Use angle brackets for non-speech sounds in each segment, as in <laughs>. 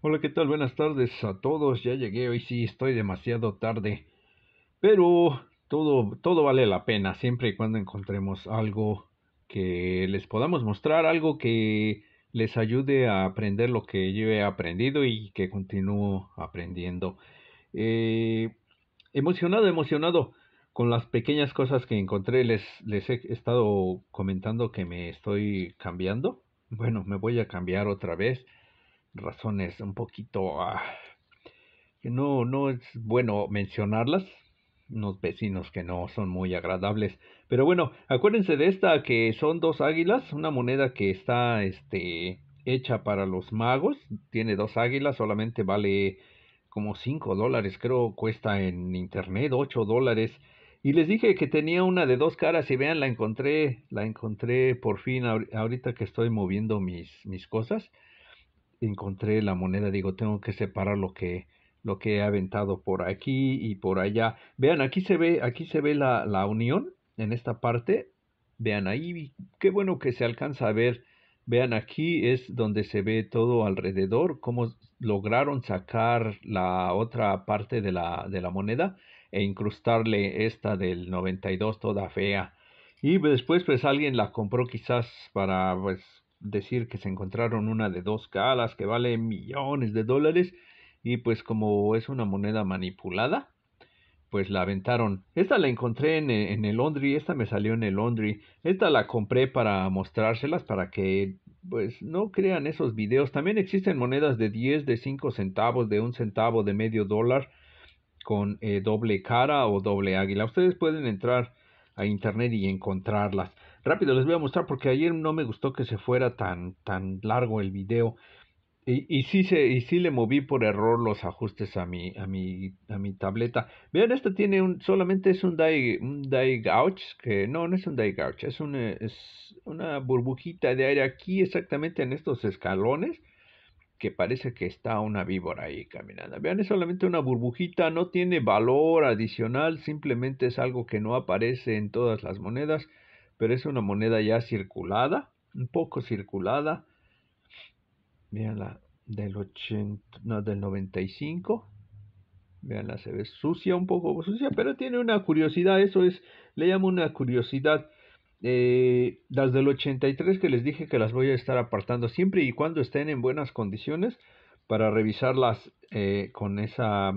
Hola, ¿qué tal? Buenas tardes a todos. Ya llegué, hoy sí estoy demasiado tarde. Pero todo, todo vale la pena, siempre y cuando encontremos algo que les podamos mostrar, algo que les ayude a aprender lo que yo he aprendido y que continúo aprendiendo. Eh, emocionado, emocionado con las pequeñas cosas que encontré. Les, les he estado comentando que me estoy cambiando. Bueno, me voy a cambiar otra vez razones un poquito ah, que no, no es bueno mencionarlas, unos vecinos que no son muy agradables. Pero bueno, acuérdense de esta que son dos águilas, una moneda que está este, hecha para los magos, tiene dos águilas, solamente vale como 5 dólares, creo cuesta en internet, 8 dólares. Y les dije que tenía una de dos caras y vean, la encontré, la encontré por fin ahorita que estoy moviendo mis, mis cosas encontré la moneda, digo, tengo que separar lo que lo que he aventado por aquí y por allá. Vean, aquí se ve, aquí se ve la, la unión en esta parte. Vean ahí, qué bueno que se alcanza a ver. Vean aquí es donde se ve todo alrededor, cómo lograron sacar la otra parte de la, de la moneda e incrustarle esta del 92 toda fea. Y después pues alguien la compró quizás para pues decir que se encontraron una de dos calas que vale millones de dólares y pues como es una moneda manipulada, pues la aventaron. Esta la encontré en, eh, el Laundry, esta me salió en el Laundry, esta la compré para mostrárselas para que pues no crean esos videos. También existen monedas de 10, de 5 centavos, de un centavo, de medio dólar con eh, doble cara o doble águila. Ustedes pueden entrar a internet y encontrarlas rápido les voy a mostrar porque ayer no me gustó que se fuera tan, tan largo el video. Y, y, sí se, y sí le moví por error los ajustes a mi, a mi, a mi tableta. Vean, esto tiene un, solamente es un die, un que no, no es un die gouge, es, eh, es una burbujita de aire aquí exactamente en estos escalones que parece que está una víbora ahí caminando. Vean, es solamente una burbujita, no tiene valor adicional, simplemente es algo que no aparece en todas las monedas pero es una moneda ya circulada, un poco circulada. la del 80, no, del 95. Veanla, se ve sucia, un poco sucia, pero tiene una curiosidad, eso es, le llamo una curiosidad. Eh, las del 83 que les dije que las voy a estar apartando siempre y cuando estén en buenas condiciones para revisarlas eh, con esa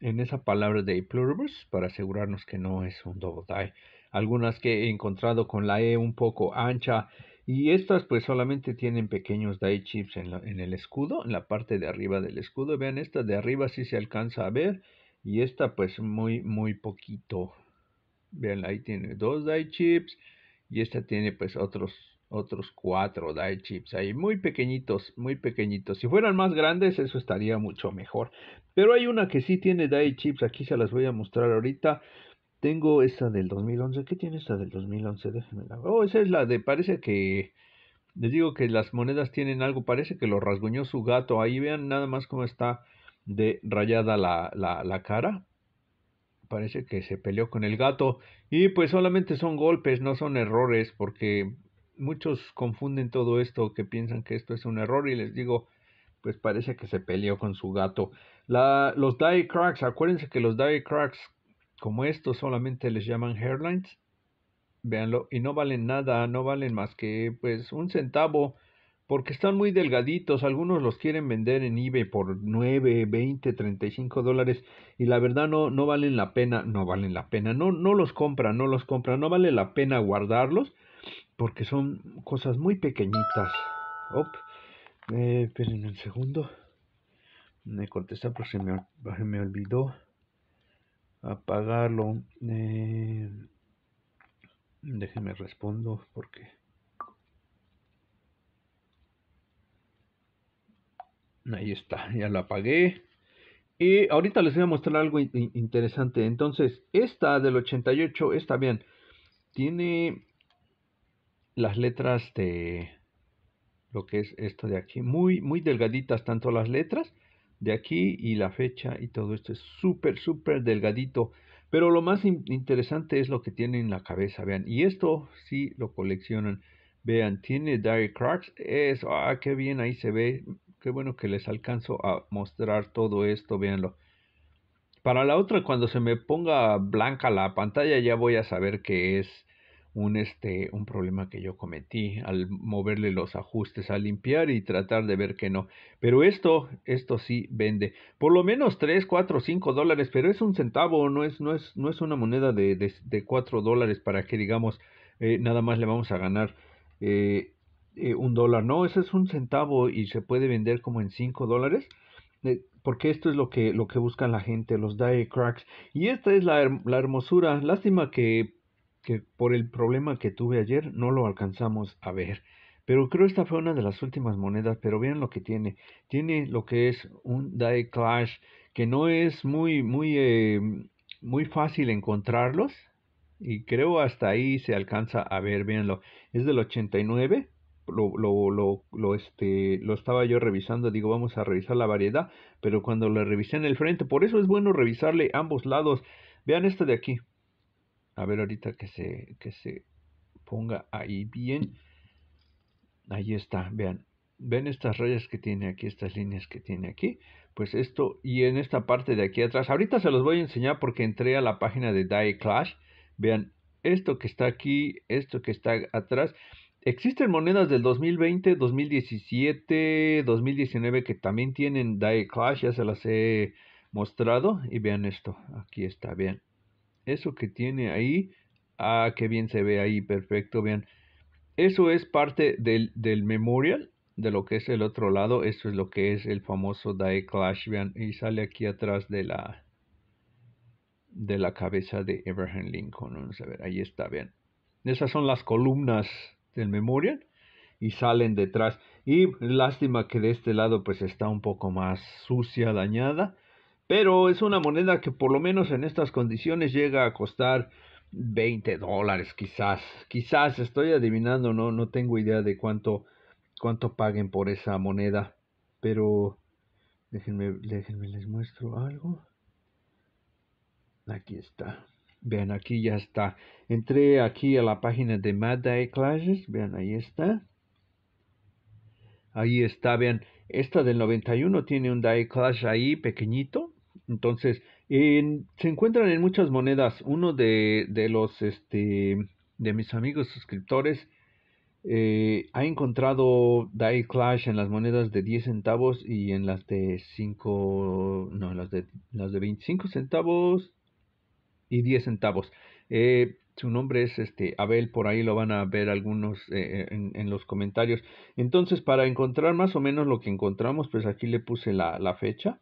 en esa palabra de pluribus para asegurarnos que no es un double die algunas que he encontrado con la E un poco ancha y estas pues solamente tienen pequeños die chips en, el escudo, en la parte de arriba del escudo. Vean esta de arriba si sí se alcanza a ver y esta pues muy muy poquito. Vean ahí tiene dos die chips y esta tiene pues otros otros cuatro die chips ahí, muy pequeñitos, muy pequeñitos. Si fueran más grandes, eso estaría mucho mejor. Pero hay una que sí tiene die chips, aquí se las voy a mostrar ahorita. Tengo esta del 2011. ¿Qué tiene esta del 2011? Déjenme la. Oh, esa es la de. Parece que. Les digo que las monedas tienen algo. Parece que lo rasguñó su gato. Ahí vean nada más cómo está de rayada la, cara. Parece que se peleó con el gato. Y pues solamente son golpes, no son errores. Porque muchos confunden todo esto. Que piensan que esto es un error. Y les digo pues parece que se peleó con su gato. los Die Cracks, acuérdense que los Die Cracks como estos solamente les llaman hairlines, véanlo, y no valen nada, no valen más que pues un centavo, porque están muy delgaditos, algunos los quieren vender en eBay por 9, 20, 35 dólares, y la verdad no, no valen la pena, no valen la pena, no, no los compran, no los compran, no vale la pena guardarlos, porque son cosas muy pequeñitas. Eh, esperen un segundo. Me contesta porque me olvidó apagarlo. Eh, ...déjenme respondo porque ahí está, ya lo apagué. Y ahorita les voy a mostrar algo interesante. Entonces, esta del 88, está bien, tiene las letras de lo que es esto de aquí, muy, muy delgaditas tanto las letras de aquí y la fecha y todo esto es súper, súper delgadito. Pero lo más interesante es lo que tiene en la cabeza, vean. Y esto sí lo coleccionan. Vean, tiene Diary Cracks. Eso, ah, qué bien ahí se ve. Qué bueno que les alcanzo a mostrar todo esto, véanlo. Para la otra, cuando se me ponga blanca la pantalla, ya voy a saber qué es un, este, un problema que yo cometí al moverle los ajustes, a limpiar y tratar de ver que no. Pero esto, esto sí vende. Por lo menos 3, 4, 5 dólares, pero es un centavo, no es, no es, no es una moneda de, de, 4 dólares para que digamos eh, nada más le vamos a ganar. Eh, eh, un dólar, no, eso es un centavo y se puede vender como en 5 dólares porque esto es lo que, lo que buscan la gente, los die cracks. Y esta es la, la hermosura. Lástima que que por el problema que tuve ayer no lo alcanzamos a ver. Pero creo esta fue una de las últimas monedas, pero vean lo que tiene. Tiene lo que es un Die Clash, que no es muy, muy, eh, muy fácil encontrarlos. Y creo hasta ahí se alcanza a ver, veanlo, Es del 89. Lo, lo, lo, este, lo estaba yo revisando, digo, vamos a revisar la variedad, pero cuando lo revisé en el frente, por eso es bueno revisarle ambos lados. Vean esto de aquí, a ver ahorita que se, se ponga ahí bien. Ahí está, vean. ¿Ven estas rayas que tiene aquí, estas líneas que tiene aquí? Pues esto, y en esta parte de aquí atrás. Ahorita se los voy a enseñar porque entré a la página de Die Clash. Vean, esto que está aquí, esto que está atrás. Existen monedas del 2020, 2017, 2019 que también tienen Die Clash. Ya se las he mostrado. Y vean esto, aquí está, vean eso que tiene ahí, ah, qué bien se ve ahí, perfecto, vean. Eso es parte del, memorial, de lo que es el otro lado, eso es lo que es el famoso Die Clash, vean, y sale aquí atrás de la de la cabeza de Abraham Lincoln, vamos a ver, ahí está, vean. Esas son las columnas del memorial y salen detrás. Y lástima que de este lado pues está un poco más sucia, dañada, pero es una moneda que por lo menos en estas condiciones llega a costar 20 dólares, quizás. Quizás estoy adivinando, no, no tengo idea de cuánto, cuánto paguen por esa moneda. Pero déjenme, déjenme, les muestro algo. Aquí está. Vean, aquí ya está. Entré aquí a la página de Mad Day Clashes. Vean, ahí está. Ahí está, vean. Esta del 91 tiene un Die Clash ahí pequeñito. Entonces, se encuentran en muchas monedas. Uno de, de los, este, de mis amigos suscriptores eh, ha encontrado Die Clash en las monedas de 10 centavos y en las de 5, no, en las de, las de 25 centavos y 10 centavos. Eh, su nombre es este Abel, por ahí lo van a ver algunos eh, en, en, los comentarios. Entonces, para encontrar más o menos lo que encontramos, pues aquí le puse la, la fecha.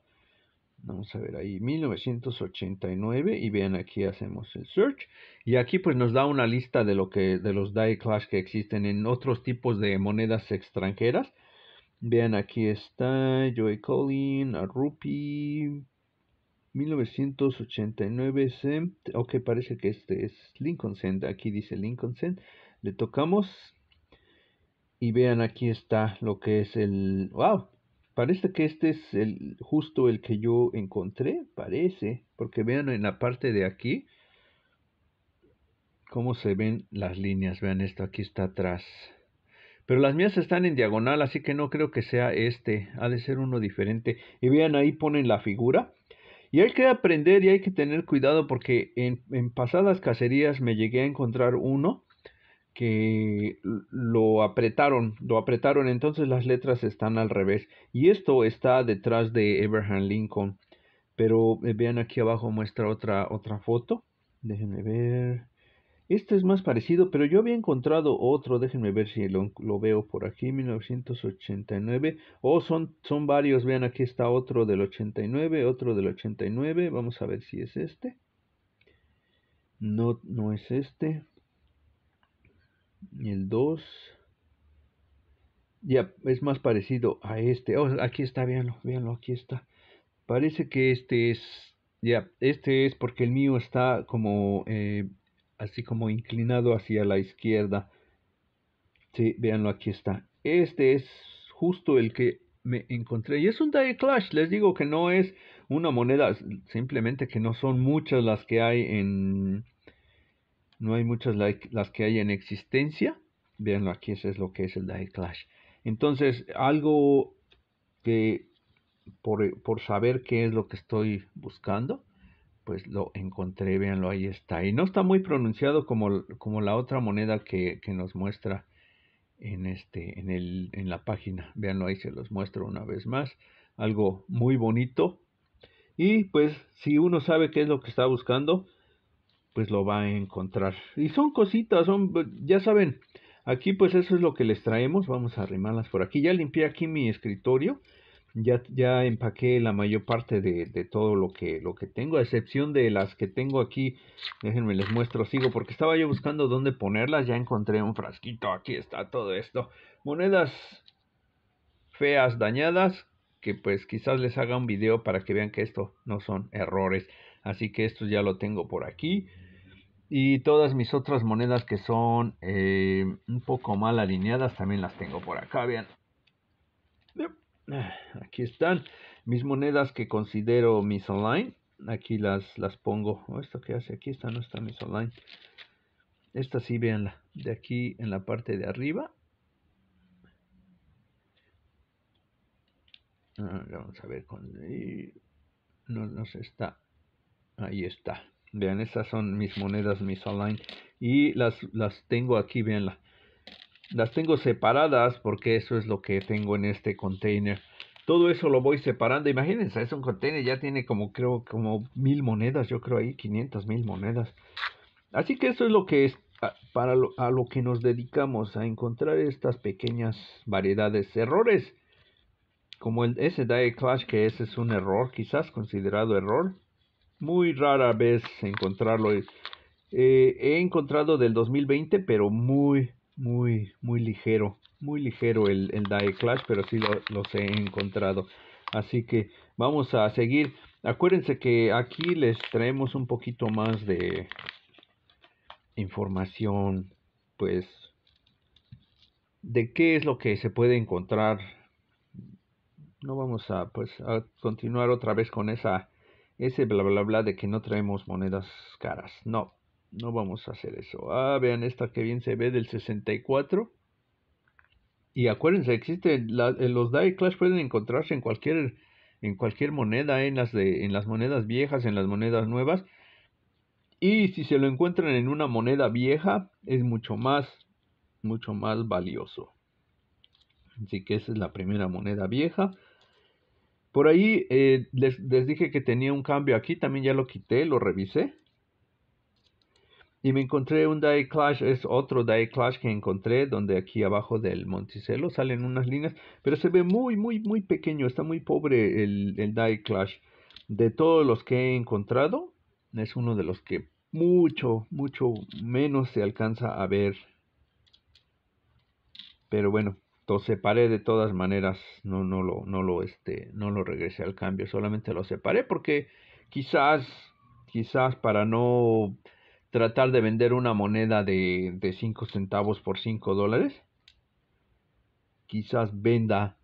Vamos a ver ahí, 1989. Y vean aquí hacemos el search. Y aquí pues nos da una lista de lo que, de los die clash que existen en otros tipos de monedas extranjeras. Vean aquí está Joey Colin, a Rupee. 1989 cent, ok, parece que este es Lincoln Cent, aquí dice Lincoln Cent, le tocamos y vean aquí está lo que es el, wow, Parece que este es el, justo el que yo encontré, parece, porque vean en la parte de aquí cómo se ven las líneas, vean esto, aquí está atrás. Pero las mías están en diagonal, así que no creo que sea este, ha de ser uno diferente. Y vean ahí ponen la figura. Y hay que aprender y hay que tener cuidado porque en, en pasadas cacerías me llegué a encontrar uno que lo apretaron, lo apretaron, entonces las letras están al revés. Y esto está detrás de Abraham Lincoln. Pero eh, vean aquí abajo muestra otra, otra foto. Déjenme ver. Este es más parecido, pero yo había encontrado otro. Déjenme ver si lo, veo por aquí. 1989. O son, son varios. Vean, aquí está otro del 89, otro del 89. Vamos a ver si es este. No, no es este el 2. Ya, es más parecido a este. Oh, aquí está, véanlo, véanlo, aquí está. Parece que este es, ya, este es porque el mío está como, eh, así como inclinado hacia la izquierda. Sí, véanlo, aquí está. Este es justo el que me encontré. Y es un Die Clash, les digo que no es una moneda, simplemente que no son muchas las que hay en, no hay muchas las que hay en existencia. Veanlo aquí, Ese es lo que es el die clash. Entonces, algo que por, saber qué es lo que estoy buscando, pues lo encontré, véanlo, ahí está. Y no está muy pronunciado como, como la otra moneda que, que nos muestra en, este, en, el, en la página. Veanlo, ahí, se los muestro una vez más. Algo muy bonito. Y pues si uno sabe qué es lo que está buscando, pues lo va a encontrar. Y son cositas, son, ya saben, aquí pues eso es lo que les traemos, vamos a arrimarlas por aquí. Ya limpié aquí mi escritorio, ya, ya empaqué la mayor parte de, todo lo que, lo que tengo, a excepción de las que tengo aquí, déjenme les muestro, sigo, porque estaba yo buscando dónde ponerlas, ya encontré un frasquito, aquí está todo esto. Monedas feas, dañadas, que pues quizás les haga un video para que vean que esto no son errores. Así que esto ya lo tengo por aquí. Y todas mis otras monedas que son eh, un poco mal alineadas también las tengo por acá, vean. Aquí están mis monedas que considero mis online. Aquí las, las pongo. Oh, ¿Esto que hace? Aquí está, no está mis online. Esta sí, veanla. De aquí en la parte de arriba. Ah, vamos a ver con... No, no está. Ahí está. Vean, estas son mis monedas mis online. Y las, las tengo aquí, veanla. Las tengo separadas porque eso es lo que tengo en este container. Todo eso lo voy separando. Imagínense, es un container, ya tiene como, creo, como mil monedas. Yo creo ahí, 500 mil monedas. Así que eso es lo que es para a lo que nos dedicamos, a encontrar estas pequeñas variedades. Errores, como el, ese Die Clash, que ese es un error, quizás considerado error muy rara vez encontrarlo. Eh, eh, he encontrado del 2020, pero muy, muy, muy ligero. Muy ligero el, el Die Clash, pero sí los he encontrado. Así que vamos a seguir. Acuérdense que aquí les traemos un poquito más de información, pues, de qué es lo que se puede encontrar. No vamos a, pues, a continuar otra vez con esa ese bla bla bla de que no traemos monedas caras. No, no vamos a hacer eso. Ah, vean esta que bien se ve del 64. Y acuérdense, existen eh, los Die Clash pueden encontrarse en cualquier en cualquier moneda, eh, en las de en las monedas viejas, en las monedas nuevas. Y si se lo encuentran en una moneda vieja, es mucho más mucho más valioso. Así que esa es la primera moneda vieja. Por ahí eh, les, dije que tenía un cambio aquí, también ya lo quité, lo revisé. Y me encontré un Die Clash, es otro Die Clash que encontré, donde aquí abajo del Monticello salen unas líneas, pero se ve muy, muy, muy pequeño, está muy pobre el, el Die Clash. De todos los que he encontrado, es uno de los que mucho, mucho menos se alcanza a ver. Pero bueno, lo separé de todas maneras, no, no, lo, no, lo, este, no lo regresé al cambio, solamente lo separé porque quizás, quizás para no tratar de vender una moneda de, de 5 centavos por 5 dólares, quizás venda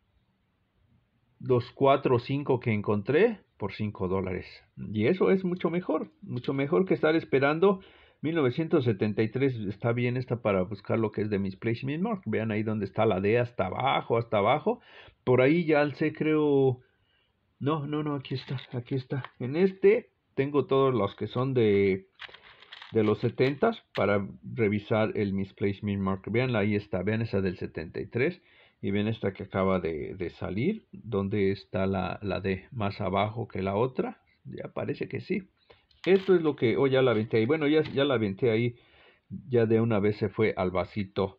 los 4 o 5 que encontré por 5 dólares. Y eso es mucho mejor, mucho mejor que estar esperando 1973 está bien esta para buscar lo que es de mis Placement Mark. Vean ahí donde está la D hasta abajo, hasta abajo. Por ahí ya sé creo... No, no, no, aquí está, aquí está. En este tengo todos los que son de, de los 70 para revisar el Misplacement Mark. Vean, ahí está, vean esa del 73 y vean esta que acaba de, salir, donde está la, la, más abajo que la otra. Ya parece que sí. Esto es lo que, oh, ya la aventé ahí. Bueno, ya, ya la aventé ahí. Ya de una vez se fue al vasito.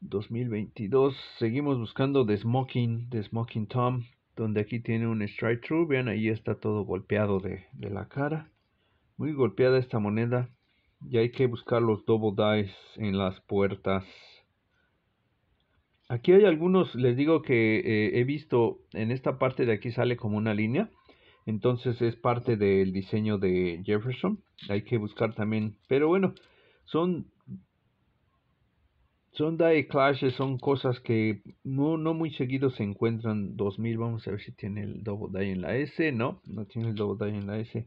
2022. Seguimos buscando The Smoking, The Smoking Tom, donde aquí tiene un strike through. Vean, ahí está todo golpeado de, la cara. Muy golpeada esta moneda. Y hay que buscar los double dice en las puertas. Aquí hay algunos, les digo que eh, he visto en esta parte de aquí sale como una línea. Entonces es parte del diseño de Jefferson. Hay que buscar también. Pero bueno, son son die clashes, son cosas que no, muy seguido se encuentran 2000, vamos a ver si tiene el double die en la S, no, no tiene el double die en la S.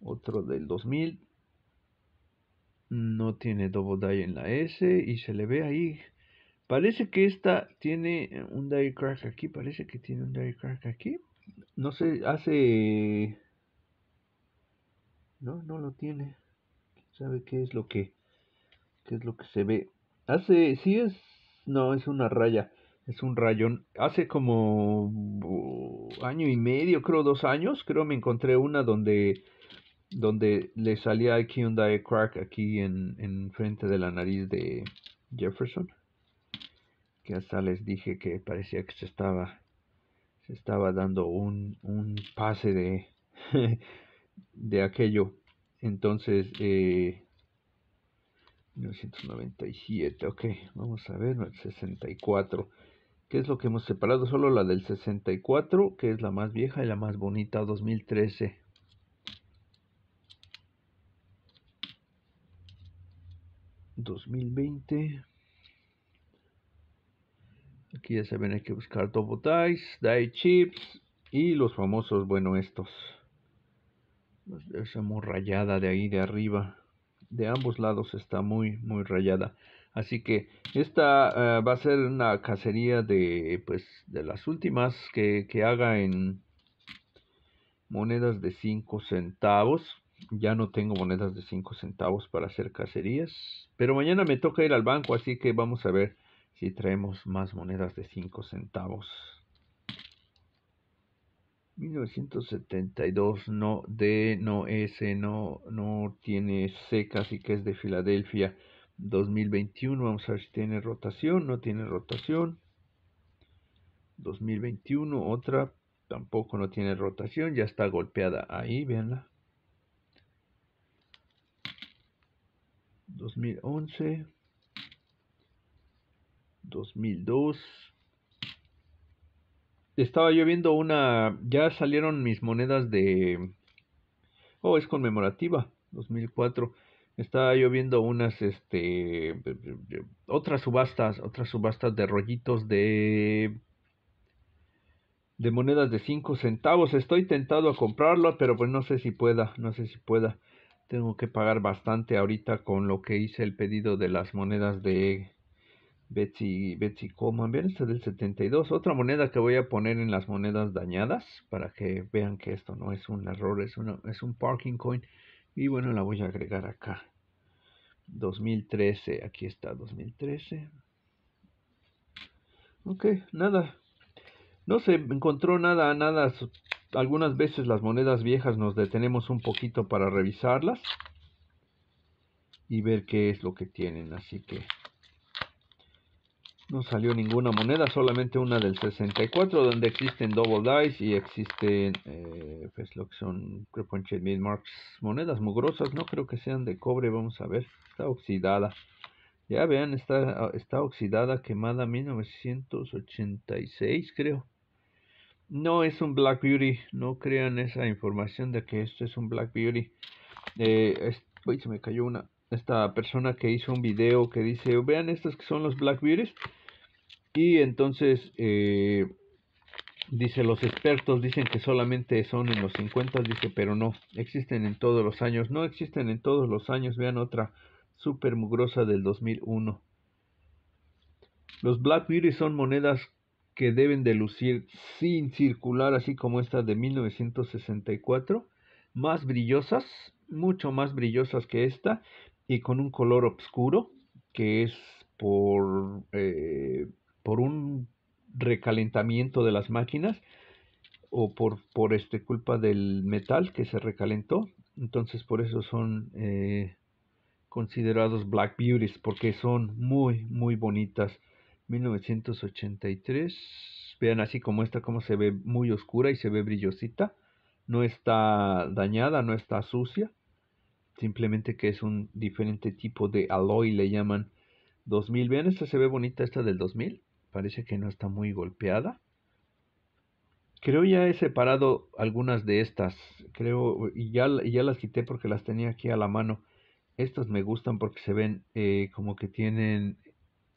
Otro del 2000. No tiene double die en la S y se le ve ahí Parece que esta tiene eh, un die crack aquí. Parece que tiene un die crack aquí. No sé, hace. No, no lo tiene. ¿Sabe qué es lo que.? ¿Qué es lo que se ve? Hace. Sí es. No, es una raya. Es un rayón. Hace como. Año y medio, creo dos años. Creo me encontré una donde donde le salía aquí un die crack aquí en, en frente de la nariz de Jefferson que hasta les dije que parecía que se estaba, se estaba dando un, pase de, <laughs> de aquello. Entonces, 1997, eh, ok, vamos a ver, el 64. ¿Qué es lo que hemos separado? Solo la del 64, que es la más vieja y la más bonita, 2013. ¿2020? Aquí ya se hay que buscar Double Die Chips y los famosos, bueno, estos. Esa muy rayada de ahí de arriba. De ambos lados está muy, muy rayada. Así que esta eh, va a ser una cacería de, pues, de las últimas que, que haga en monedas de 5 centavos. Ya no tengo monedas de 5 centavos para hacer cacerías. Pero mañana me toca ir al banco, así que vamos a ver. Si traemos más monedas de 5 centavos. 1972 no D no S no no tiene C casi que es de Filadelfia 2021 vamos a ver si tiene rotación no tiene rotación 2021 otra tampoco no tiene rotación ya está golpeada ahí veanla 2011 2002. Estaba lloviendo una, ya salieron mis monedas de, oh, es conmemorativa, 2004. Estaba lloviendo unas, este, otras subastas, otras subastas de rollitos de de monedas de 5 centavos. Estoy tentado a comprarlo, pero pues no sé si pueda, no sé si pueda. Tengo que pagar bastante ahorita con lo que hice el pedido de las monedas de Betsy, Betsy Coleman. Vean, esta del 72. Otra moneda que voy a poner en las monedas dañadas para que vean que esto no es un error, es, es un parking coin. Y bueno, la voy a agregar acá. 2013, aquí está 2013. Ok, nada. No se encontró nada, nada. Algunas veces las monedas viejas nos detenemos un poquito para revisarlas y ver qué es lo que tienen. Así que no salió ninguna moneda, solamente una del 64, donde existen Double Dice y existen, eh, pues lo que son, mid marks, monedas mugrosas, no creo que sean de cobre, vamos a ver, está oxidada. Ya vean, está, está oxidada, quemada 1986, creo. No es un Black Beauty, no crean esa información de que esto es un Black Beauty. Eh, uy, se me cayó una. Esta persona que hizo un video que dice, vean estos que son los Black Beauties. Y entonces, eh, dice, los expertos dicen que solamente son en los 50, dice, pero no, existen en todos los años, no existen en todos los años, vean otra super mugrosa del 2001. Los Black Beauty son monedas que deben de lucir sin circular, así como esta de 1964, más brillosas, mucho más brillosas que esta, y con un color oscuro, que es por eh, por un recalentamiento de las máquinas o por, por este, culpa del metal que se recalentó. Entonces por eso son eh, considerados Black Beauties porque son muy, muy bonitas. 1983. Vean así como esta, como se ve muy oscura y se ve brillosita. No está dañada, no está sucia. Simplemente que es un diferente tipo de alloy, le llaman 2000. Vean, esta se ve bonita, esta del 2000 parece que no está muy golpeada. Creo ya he separado algunas de estas, creo, y ya, ya las quité porque las tenía aquí a la mano. Estas me gustan porque se ven eh, como que tienen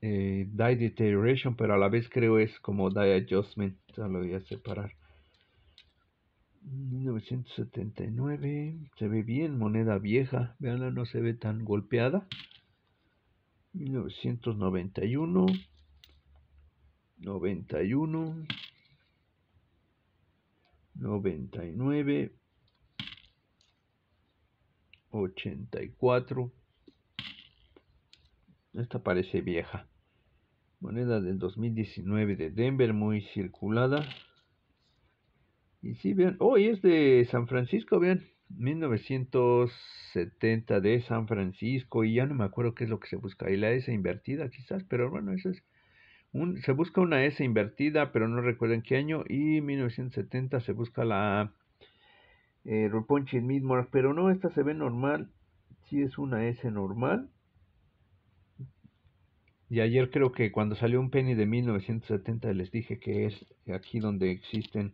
eh, Die Deterioration, pero a la vez creo es como Die Adjustment. Ya lo voy a separar. 1979, se ve bien, moneda vieja, veanla, no se ve tan golpeada. 1991 91, 99, 84. Esta parece vieja. Moneda del 2019 de Denver, muy circulada. Y si vean, hoy oh, es de San Francisco, vean, 1970 de San Francisco. Y ya no me acuerdo qué es lo que se busca. Y la S invertida, quizás, pero bueno, eso es se busca una S invertida, pero no recuerdo en qué año. Y 1970 se busca la eh, Reponche en pero no, esta se ve normal. Sí es una S normal. Y ayer creo que cuando salió un penny de 1970 les dije que es aquí donde existen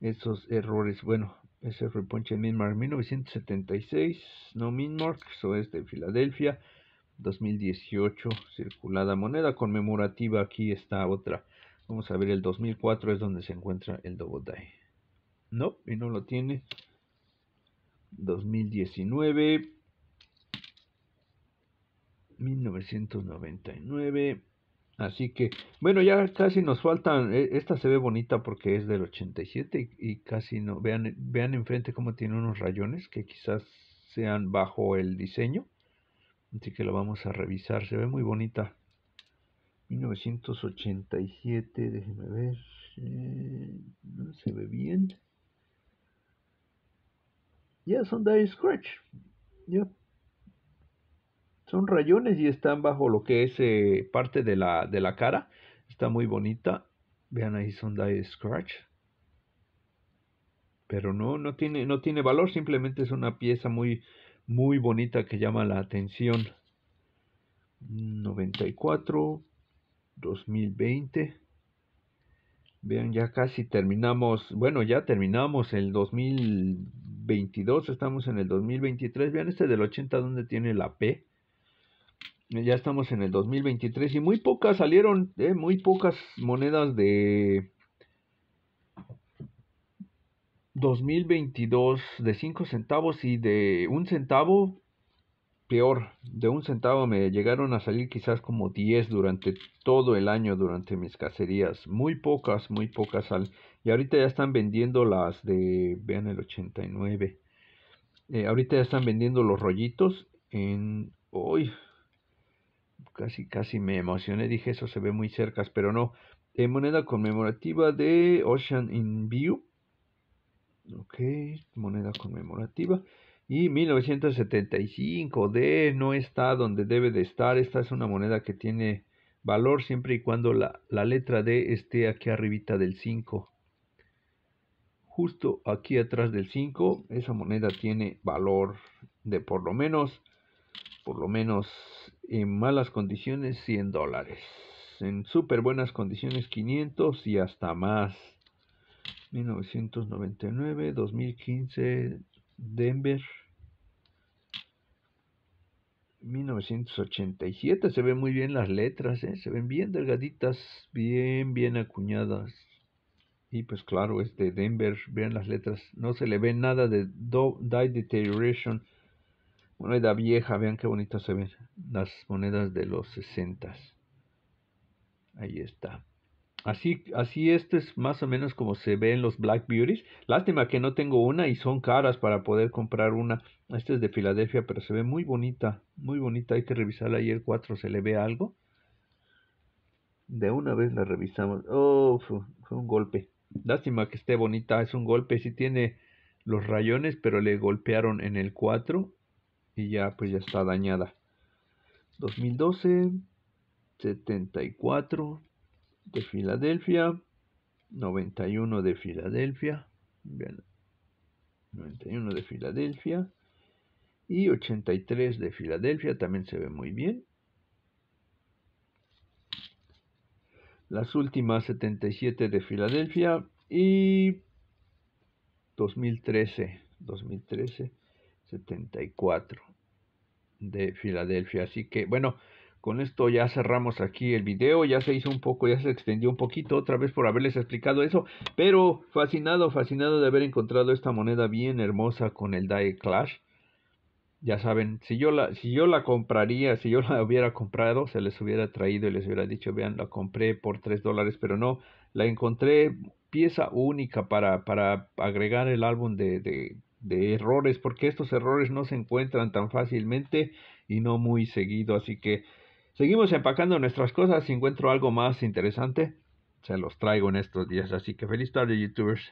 esos errores. Bueno, ese reponche Midmark. 1976, no Midmark, eso es de Filadelfia. 2018 circulada moneda conmemorativa aquí está otra vamos a ver el 2004 es donde se encuentra el Dobotai no y no lo tiene 2019 1999 así que bueno ya casi nos faltan e, esta se ve bonita porque es del 87 y, casi no vean vean enfrente cómo tiene unos rayones que quizás sean bajo el diseño Así que la vamos a revisar. Se ve muy bonita. 1987, déjenme ver. Eh, no se ve bien. Ya son die scratch. Ya. Son rayones y están bajo lo que es eh, parte de la, de la cara. Está muy bonita. Vean ahí son die scratch. Pero no, no tiene, no tiene valor, simplemente es una pieza muy, muy bonita que llama la atención. 94, 2020. Vean, ya casi terminamos, bueno, ya terminamos el 2022, estamos en el 2023. Vean este del 80 donde tiene la P. Ya estamos en el 2023 y muy pocas salieron, eh, muy pocas monedas de 2022 de 5 centavos y de un centavo, peor, de un centavo me llegaron a salir quizás como 10 durante todo el año, durante mis cacerías. Muy pocas, muy pocas sal. Y ahorita ya están vendiendo las de, vean el 89. Eh, ahorita ya están vendiendo los rollitos en... hoy Casi, casi me emocioné, dije eso se ve muy cerca, pero no. moneda conmemorativa de Ocean in View Ok, moneda conmemorativa. Y 1975, D no está donde debe de estar. Esta es una moneda que tiene valor siempre y cuando la, la letra D esté aquí arribita del 5. Justo aquí atrás del 5, esa moneda tiene valor de por lo menos, por lo menos en malas condiciones 100 dólares. En súper buenas condiciones 500 y hasta más. 1999, 2015, Denver. 1987, se ven muy bien las letras, ¿eh? se ven bien delgaditas, bien, bien acuñadas. Y pues claro, es de Denver, vean las letras, no se le ve nada de Die Deterioration, moneda vieja, vean qué bonito se ven las monedas de los 60. Ahí está. Así, así esto es más o menos como se ve en los Black Beauties. Lástima que no tengo una y son caras para poder comprar una. Este es de Filadelfia, pero se ve muy bonita, muy bonita. Hay que revisarla ahí el 4, se le ve algo. De una vez la revisamos. Oh, fue, un golpe. Lástima que esté bonita, es un golpe. Sí tiene los rayones, pero le golpearon en el 4 y ya pues ya está dañada. 2012, 74 de Filadelfia, 91 de Filadelfia, 91 de Filadelfia y 83 de Filadelfia, también se ve muy bien. Las últimas 77 de Filadelfia y 2013, 2013, 74 de Filadelfia. Así que, bueno, con esto ya cerramos aquí el video, ya se hizo un poco, ya se extendió un poquito otra vez por haberles explicado eso, pero fascinado, fascinado de haber encontrado esta moneda bien hermosa con el Die Clash. Ya saben, si yo la, si yo la compraría, si yo la hubiera comprado, se les hubiera traído y les hubiera dicho, vean, la compré por 3 dólares, pero no, la encontré pieza única para, para agregar el álbum de, de, de errores, porque estos errores no se encuentran tan fácilmente y no muy seguido, así que Seguimos empacando nuestras cosas. Si encuentro algo más interesante, se los traigo en estos días. Así que feliz tarde, youtubers.